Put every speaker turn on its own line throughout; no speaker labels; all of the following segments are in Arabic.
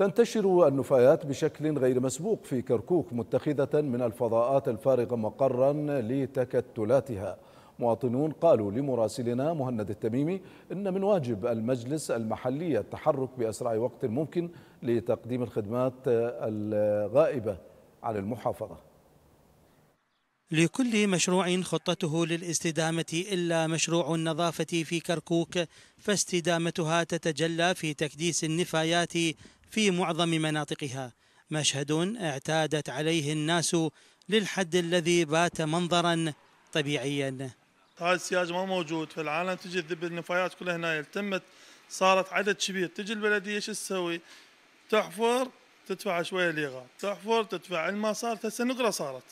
تنتشر النفايات بشكل غير مسبوق في كركوك متخذة من الفضاءات الفارغة مقرا لتكتلاتها مواطنون قالوا لمراسلنا مهند التميمي إن من واجب المجلس المحلي التحرك بأسرع وقت ممكن لتقديم الخدمات الغائبة على المحافظة
لكل مشروع خطته للاستدامة إلا مشروع النظافة في كركوك فاستدامتها تتجلى في تكديس النفايات في معظم مناطقها مشهد اعتادت عليه الناس للحد الذي بات منظرا طبيعيا
هاي السياج ما موجود في العالم تجي تذب النفايات كلها هنا التمت صارت عدد كبير تجي البلديه شو تسوي؟ تحفر تدفع شويه ليغا تحفر تدفع الما صارت هسه نقره صارت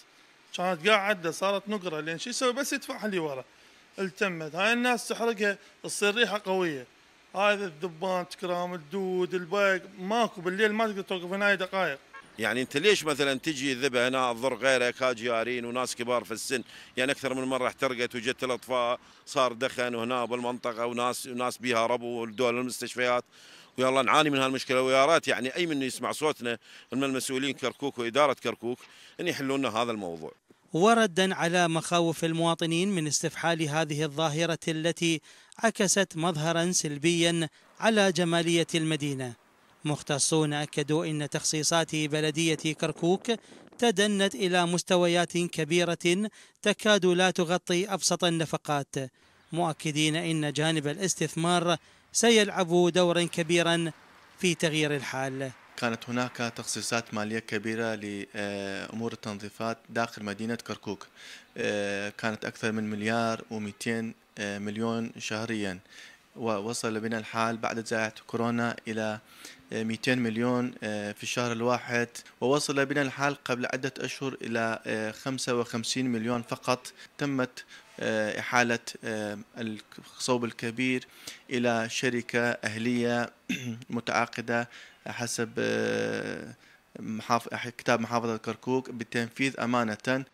كانت قاعده صارت نقره لان شو يسوي بس يدفعها اللي ورا التمت هاي الناس تحرقها تصير ريحه قويه هذا الذبان تكرام الدود البق ماكو بالليل ما تقدر توقف هنا دقائق
يعني انت ليش مثلا تجي الذبه هنا تضر غيرك ها جيارين وناس كبار في السن يعني اكثر من مره احترقت وجت الاطفاء صار دخن وهنا بالمنطقه وناس وناس بيها ربو والدول المستشفيات ويلا نعاني من هالمشكله ويا ريت يعني اي من يسمع صوتنا من المسؤولين كركوك واداره كركوك ان يحلوا لنا هذا
الموضوع
وردا على مخاوف المواطنين من استفحال هذه الظاهرة التي عكست مظهرا سلبيا على جمالية المدينة مختصون أكدوا إن تخصيصات بلدية كركوك تدنت إلى مستويات كبيرة تكاد لا تغطي أبسط النفقات مؤكدين إن جانب الاستثمار سيلعب دورا كبيرا في تغيير الحال
كانت هناك تخصيصات مالية كبيرة لأمور التنظيفات داخل مدينة كركوك آه، كانت أكثر من مليار و200 آه، مليون شهريا ووصل بنا الحال بعد جائحة كورونا إلى 200 آه، مليون آه، في الشهر الواحد ووصل بنا الحال قبل عدة أشهر إلى 55 آه، مليون فقط تمت إحالة الصوب الكبير إلى شركة أهلية متعاقدة حسب كتاب محافظة كركوك بالتنفيذ أمانة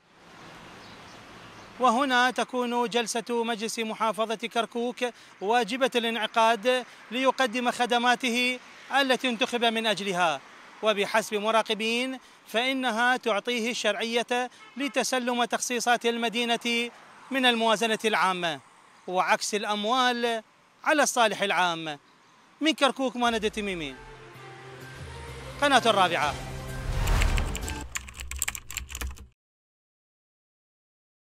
وهنا تكون جلسة مجلس محافظة كركوك واجبة الانعقاد ليقدم خدماته التي انتخب من أجلها وبحسب مراقبين فإنها تعطيه الشرعية لتسلم تخصيصات المدينة من الموازنة العامة وعكس الأموال على الصالح العام من كركوك ماند التميمي قناة الرابعة